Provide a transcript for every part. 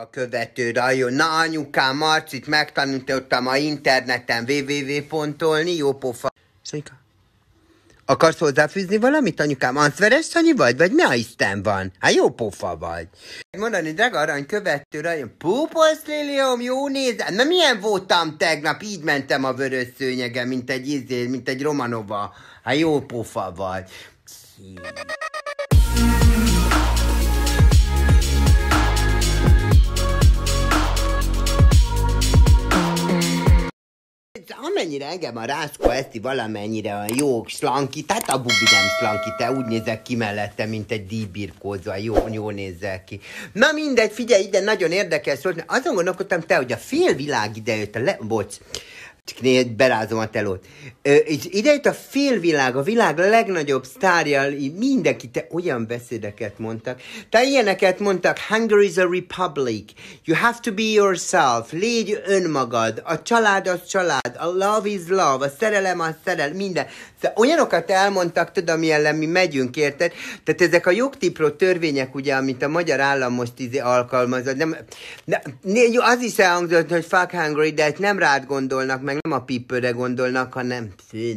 a követő rajon. Na anyukám, Marcit megtanítottam a interneten www.olni, jó pofa. Sanyika. Akarsz hozzáfűzni valamit, anyukám? Anszveres Sanyi vagy? Vagy mi a Isten van? Hát jó pofa vagy. Mondani, drága arany követő rajon. Púposz Lilium, jó nézel? Na milyen voltam tegnap? Így mentem a vörös szőnyege, mint egy izé, mint egy romanova. Hát jó pofa vagy. Szív. amennyire engem a rászka eszi valamennyire a jó slanki, tehát a bubi nem slanki, te úgy nézek ki mellette, mint egy díjbirkózva, jó, jó nézel ki. Na mindegy, figyelj ide, nagyon érdekes volt, azon gondolkodtam te, hogy a félvilág idejött, a le, bocs, csak berázom a telót. Ö, és ide jött a félvilág, a világ legnagyobb sztárja, mindenki, te olyan beszédeket mondtak. Te ilyeneket mondtak, Hungary is a republic, you have to be yourself, légy önmagad, a család az család, a love is love, a szerelem az szerelem, minden. Szóval olyanokat elmondtak, tudom, ami ellen mi megyünk, érted? Tehát ezek a jogtipró törvények, ugye, amit a magyar állam most izé alkalmaz, nem, nem, az is elhangzott, hogy fuck Hungary, de ezt nem rád gondolnak, meg nem a pipőre gondolnak, hanem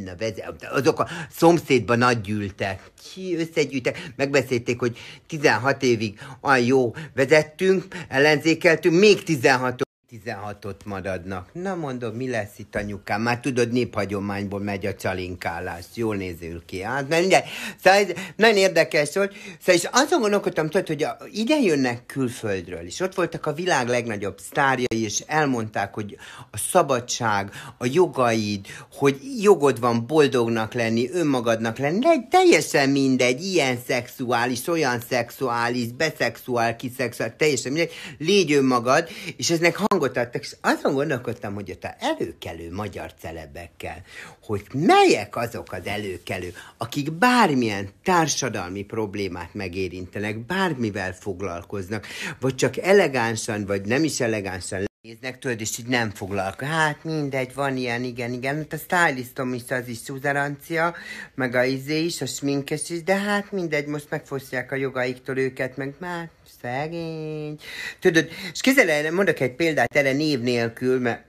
a vezet, azok a szomszédban nagygyűltek, ki összegyűltek, megbeszélték, hogy 16 évig a jó vezettünk, ellenzékeltünk, még 16 16-ot maradnak. Na mondom, mi lesz itt anyukám? Már tudod, néphagyományból megy a csalinkálás. Jól nézül ki. Hát, mert ugye, szóval ez nagyon érdekes volt. Szóval, és azon gondolkodtam, tudod, hogy a, ide jönnek külföldről, és ott voltak a világ legnagyobb sztárjai, és elmondták, hogy a szabadság, a jogaid, hogy jogod van boldognak lenni, önmagadnak lenni, de teljesen mindegy, ilyen szexuális, olyan szexuális, beszexuális, kiszexuális, teljesen mindegy, légy önmagad, és eznek hang adtak, és azon gondolkodtam, hogy ott a előkelő magyar celebekkel, hogy melyek azok az előkelő, akik bármilyen társadalmi problémát megérintenek, bármivel foglalkoznak, vagy csak elegánsan, vagy nem is elegánsan néznek, tudod, és így nem foglalkoznak. Hát mindegy, van ilyen, igen, igen. Hát a stylistom is az is szuzerancia, meg a izé is, a sminkes is, de hát mindegy, most megfosztják a jogaiktól őket, meg már szegény. Tudod, és kézzel mondok egy példát erre név nélkül, mert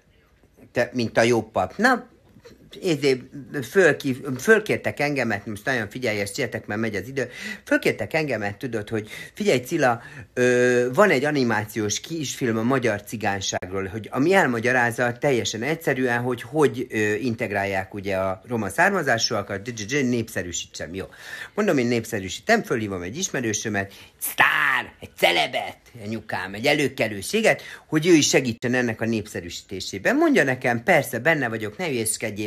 te, mint a jó pap. Na, fölki, fölkértek engemet, most nagyon figyelj, ezt csináltak, mert megy az idő, fölkértek engemet, tudod, hogy figyelj Cilla, ö, van egy animációs kisfilm a magyar cigánságról, hogy ami elmagyarázza teljesen egyszerűen, hogy hogy ö, integrálják ugye a roma származásúakat, népszerűsítsem, jó. Mondom, én népszerűsítem, fölhívom egy ismerősömet, sztár, egy celebet, egy nyukám, egy előkelőséget, hogy ő is segítsen ennek a népszerűsítésében. Mondja nekem, persze, benne vagyok, ne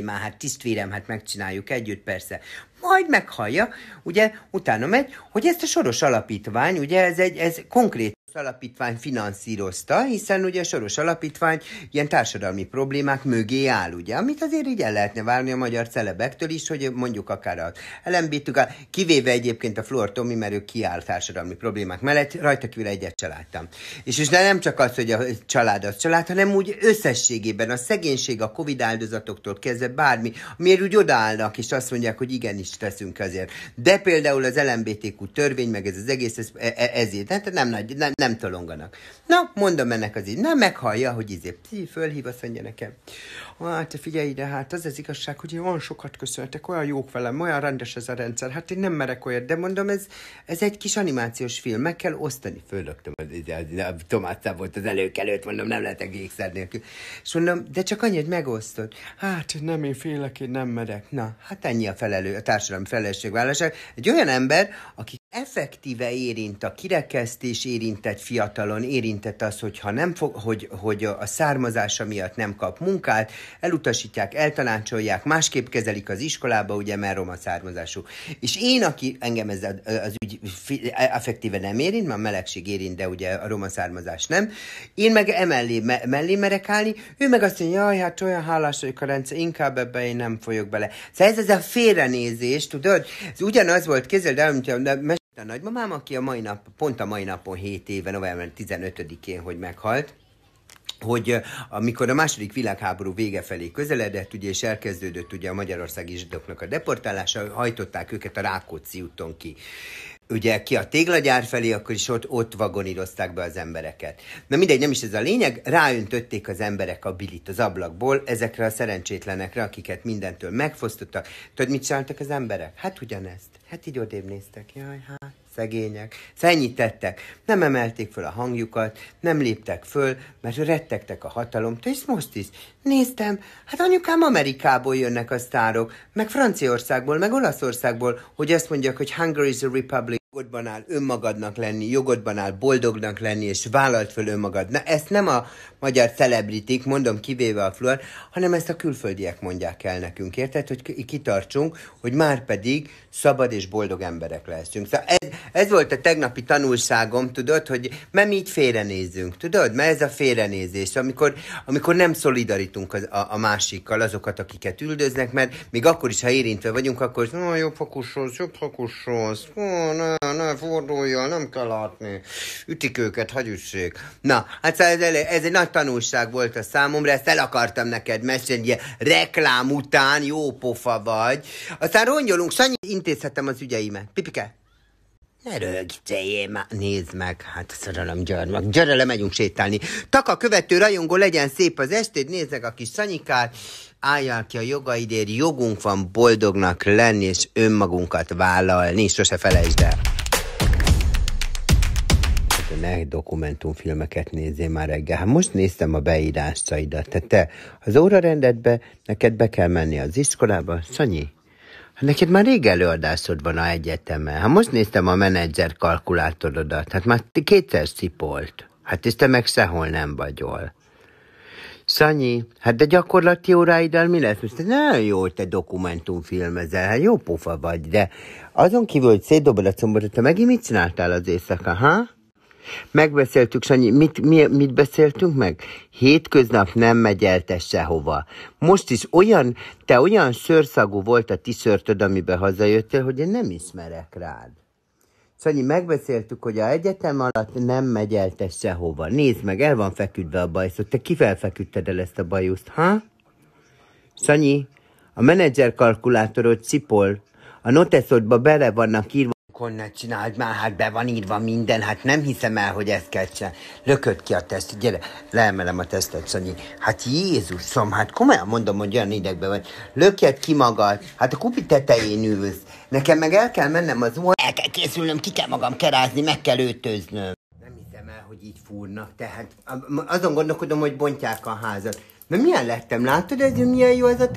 már, hát tisztvérem, hát megcsináljuk együtt, persze. Majd meghallja, ugye, utána megy, hogy ezt a soros alapítvány, ugye, ez egy ez konkrét Alapítvány finanszírozta, hiszen ugye Soros Alapítvány ilyen társadalmi problémák mögé áll, ugye, amit azért így el lehetne várni a magyar celebektől is, hogy mondjuk akár a lmbt kivéve egyébként a Flor Tomi, mert ő kiáll társadalmi problémák mellett, rajta kívül egyet családtam. És, és nem csak az, hogy a család az család, hanem úgy összességében a szegénység, a Covid áldozatoktól kezdve bármi, miért úgy odaállnak, és azt mondják, hogy igenis teszünk azért. De például az LMBTQ törvény, meg ez az egész, ez, e, e, ezért, hát nem nagy, nem, nem nem tolonganak. Na, mondom ennek az így. Na, meghallja, hogy izé, pszi, fölhív, azt mondja nekem. Hát, figyelj ide, hát az az igazság, hogy olyan sokat köszöntek, olyan jók velem, olyan rendes ez a rendszer. Hát én nem merek olyat, de mondom, ez, ez egy kis animációs film, meg kell osztani. Fölögtem, Tomászá volt az előkelőt, mondom, nem lehetek ékszer nélkül. És mondom, de csak annyit megosztod. Hát, nem, én félek, én nem merek. Na, hát ennyi a felelő, a társadalmi felelősségvállalás. Egy olyan ember, aki effektíve érint a kirekesztés, érintett fiatalon, érintett az, hogyha nem fog, hogy, hogy a származása miatt nem kap munkát, elutasítják, eltanácsolják, másképp kezelik az iskolába, ugye, mert roma származású. És én, aki engem ez az, ügy effektíve nem érint, mert a melegség érint, de ugye a roma származás nem, én meg emellé me, mellé merek állni, ő meg azt mondja, jaj, hát olyan hálás vagyok a rendszer, inkább ebbe én nem folyok bele. Szóval ez, ez a félrenézés, tudod? Ez ugyanaz volt, kézzel, de mes. A nagymamám, aki a mai nap, pont a mai napon 7 éve, november 15-én, hogy meghalt, hogy amikor a második világháború vége felé közeledett, ugye, és elkezdődött ugye a magyarországi zsidóknak a deportálása, hajtották őket a Rákóczi úton ki ugye ki a téglagyár felé, akkor is ott, ott vagonírozták be az embereket. Na mindegy, nem is ez a lényeg, ráöntötték az emberek a bilit az ablakból ezekre a szerencsétlenekre, akiket mindentől megfosztottak. Tudod, mit csináltak az emberek? Hát ugyanezt. Hát így odébb néztek. Jaj, hát szegények. szennyítettek, tettek, nem emelték föl a hangjukat, nem léptek föl, mert rettegtek a hatalomtól, és most is. Néztem, hát anyukám Amerikából jönnek a sztárok, meg Franciaországból, meg Olaszországból, hogy azt mondjak, hogy Hungary is a republic jogodban áll önmagadnak lenni, jogodban áll boldognak lenni, és vállalt föl önmagad. Na, ezt nem a magyar celebritik, mondom kivéve a fluor, hanem ezt a külföldiek mondják el nekünk, érted? Hogy kitartsunk, hogy már pedig szabad és boldog emberek leszünk. Szóval ez, ez volt a tegnapi tanulságom, tudod, hogy nem így félrenézünk, tudod? Mert ez a félrenézés, amikor, amikor nem szolidarítunk a, a másikkal, azokat, akiket üldöznek, mert még akkor is, ha érintve vagyunk, akkor na, jobb hakussolsz, jobb hakussolsz, na, na, forduljon, nem kell látni, ütik őket, hagyjussék. Na, hát szóval ez, ez egy nagy nagy tanulság volt a számomra, ezt el akartam neked mesélni, reklám után jó pofa vagy. Aztán rongyolunk, Sanyi, intézhetem az ügyeimet. Pipike, ne rögtejél már. Nézd meg, hát szorolom, gyarmak, Gyere, le megyünk sétálni. Taka követő rajongó, legyen szép az estét, nézd meg a kis Sanyikát. Álljál ki a jogaidért, jogunk van boldognak lenni és önmagunkat vállalni. Sose felejtsd el hát ne dokumentumfilmeket nézzél már reggel. Hát most néztem a beírásaidat. Tehát te az órarendedbe, neked be kell menni az iskolába. Sanyi, hát neked már rég előadásod van a egyetemen. Hát most néztem a menedzser kalkulátorodat. Hát már kétszer szipolt. Hát és te meg sehol nem vagyol. Szanyi, hát de gyakorlati óráiddal mi lesz? Most nagyon jó, hogy te dokumentumfilmezel, hát jó pofa vagy, de azon kívül, hogy szétdobod a combot, te megint mit csináltál az éjszaka, ha? Megbeszéltük, Sanyi, mit, mi, mit beszéltünk meg? Hétköznap nem megy el te sehova. Most is olyan, te olyan szőrszagú volt a tiszörtöd, amiben hazajöttél, hogy én nem ismerek rád. Sanyi, megbeszéltük, hogy a egyetem alatt nem megy el te sehova. Nézd meg, el van feküdve a bajszot. Szóval te kivel feküdted el ezt a bajuszt, ha? Sanyi, a menedzser kalkulátorod cipol, a noteszodba bele vannak írva, akkor ne csináld már, hát be van írva minden, hát nem hiszem el, hogy ezt kell csinálni. Lököd ki a teszt, gyere, leemelem a tesztet, Sanyi. Hát Jézusom, hát komolyan mondom, hogy olyan idegben vagy. Lökjed ki magad, hát a kupi tetején ülsz. Nekem meg el kell mennem az úr. El kell készülnöm, ki kell magam kerázni, meg kell ötöznöm. Nem hiszem el, hogy így fúrnak, tehát azon gondolkodom, hogy bontják a házat. Na milyen lettem? Látod, ez milyen jó ez a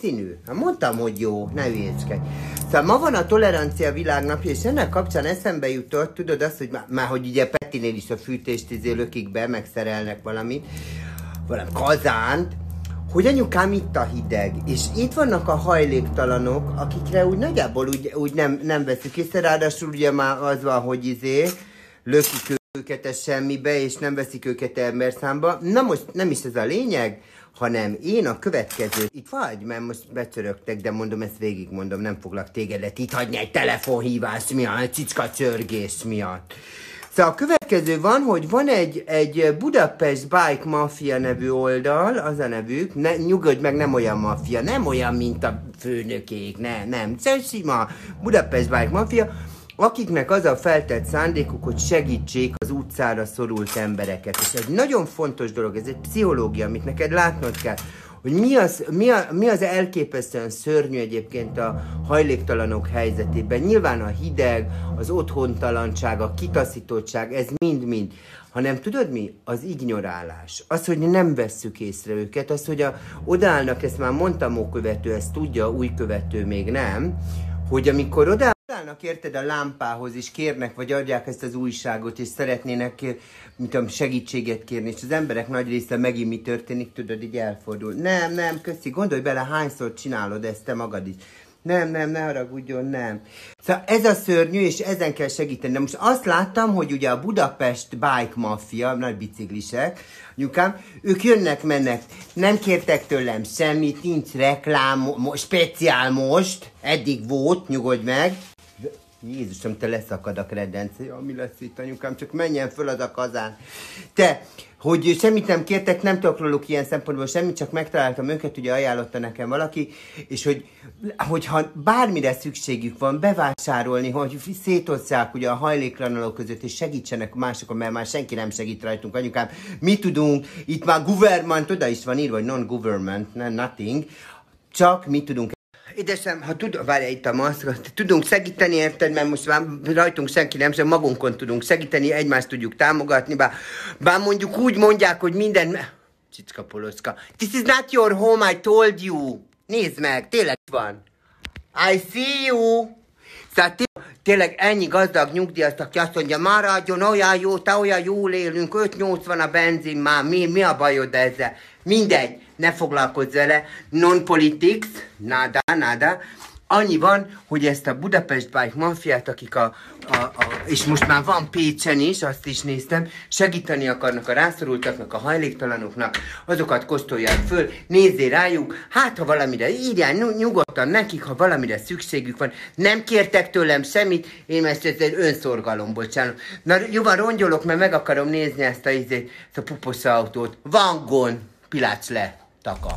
színű. Hát mondtam, hogy jó, ne üljészkedj. Szóval ma van a tolerancia világnapja, és ennek kapcsán eszembe jutott, tudod azt, hogy már, már hogy ugye Petinél is a fűtést izé lökik be, megszerelnek valamit, valami kazánt, hogy anyukám itt a hideg, és itt vannak a hajléktalanok, akikre úgy nagyjából úgy, úgy nem, nem veszük észre, ráadásul ugye már az van, hogy izé, lökik őket a semmibe, és nem veszik őket emberszámba. Na most nem is ez a lényeg, hanem én a következő, itt vagy, mert most becsörögtek, de mondom, ezt mondom, nem foglak tégedet itt hagyni egy telefonhívás miatt, egy cicka csörgés miatt. Szóval a következő van, hogy van egy, egy Budapest Bike Mafia nevű oldal, az a nevük, ne, nyugodj meg, nem olyan mafia, nem olyan, mint a főnökék, ne, nem, szóval sima Budapest Bike Mafia, akiknek az a feltett szándékuk, hogy segítsék az utcára szorult embereket. És egy nagyon fontos dolog, ez egy pszichológia, amit neked látnod kell, hogy mi az, mi, a, mi az elképesztően szörnyű egyébként a hajléktalanok helyzetében. Nyilván a hideg, az otthontalanság, a kitaszítottság, ez mind-mind. Hanem tudod mi? Az ignorálás. Az, hogy nem vesszük észre őket, az, hogy a, odaállnak, ezt már mondtam, ókövető ezt tudja, új követő még nem, hogy amikor odáll Odállnak érted a lámpához, és kérnek, vagy adják ezt az újságot, és szeretnének eh, mit tudom, segítséget kérni, és az emberek nagy része megint mi történik, tudod, így elfordul. Nem, nem, köszi, gondolj bele, hányszor csinálod ezt te magad is. Nem, nem, ne haragudjon, nem. Szóval ez a szörnyű, és ezen kell segíteni. De most azt láttam, hogy ugye a Budapest Bike Mafia, nagy biciklisek, nyukám, ők jönnek, mennek, nem kértek tőlem semmit, nincs reklám, mo- speciál most, eddig volt, nyugodj meg. Jézusom, te leszakad a kredenci, ja, mi lesz itt anyukám, csak menjen föl az a kazán. Te, hogy semmit nem kértek, nem tudok róluk ilyen szempontból semmit, csak megtaláltam őket, ugye ajánlotta nekem valaki, és hogy, hogyha bármire szükségük van bevásárolni, hogy szétosszák ugye a hajléklanalok között, és segítsenek másokon, mert már senki nem segít rajtunk, anyukám, mi tudunk, itt már government, oda is van írva, hogy non-government, nothing, csak mi tudunk Édesem, ha tud, várj itt a maszkra, tudunk segíteni, érted, mert most már rajtunk senki nem, sem szóval magunkon tudunk segíteni, egymást tudjuk támogatni, bár, bár mondjuk úgy mondják, hogy minden... Csicska poloszka. This is not your home, I told you. Nézd meg, tényleg van. I see you. Szóval tényleg ennyi gazdag nyugdíjat, aki azt mondja, maradjon, olyan jó, te olyan jól élünk, 5 80 van a benzin már, mi, mi a bajod ezzel? Mindegy, ne foglalkozz vele, non politics, nada, nada, Annyi van, hogy ezt a Budapest Bike Mafiát, akik a, a, a, és most már van Pécsen is, azt is néztem, segíteni akarnak a rászorultaknak, a hajléktalanoknak, azokat kóstolják föl, nézzél rájuk, hát ha valamire írjál, nyugodtan nekik, ha valamire szükségük van. Nem kértek tőlem semmit, én ezt egy önszorgalom, bocsánat. Na jó van, rongyolok, mert meg akarom nézni ezt a, ezt a puposza autót. Van gond, pilács le. 大哥。